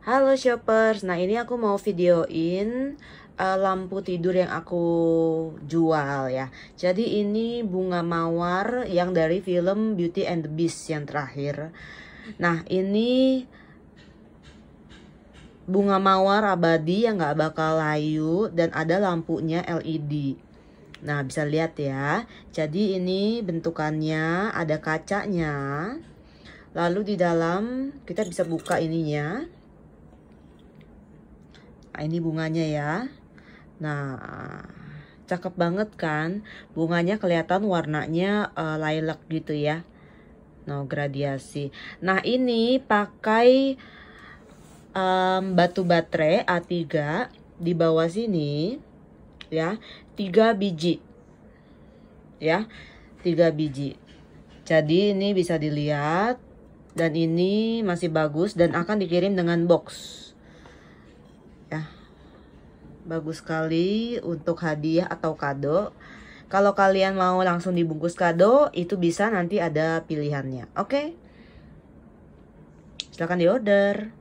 Halo shoppers, nah ini aku mau videoin uh, lampu tidur yang aku jual ya Jadi ini bunga mawar yang dari film Beauty and the Beast yang terakhir Nah ini bunga mawar abadi yang gak bakal layu dan ada lampunya LED Nah bisa lihat ya, jadi ini bentukannya ada kacanya Lalu di dalam kita bisa buka ininya Nah, ini bunganya ya. Nah, cakep banget kan? Bunganya kelihatan warnanya uh, lilac gitu ya. No nah, gradiasi. Nah, ini pakai um, batu baterai A3 di bawah sini ya, 3 biji. Ya, 3 biji. Jadi ini bisa dilihat dan ini masih bagus dan akan dikirim dengan box. Bagus sekali untuk hadiah atau kado. Kalau kalian mau langsung dibungkus kado, itu bisa nanti ada pilihannya. Oke? Okay? Silahkan order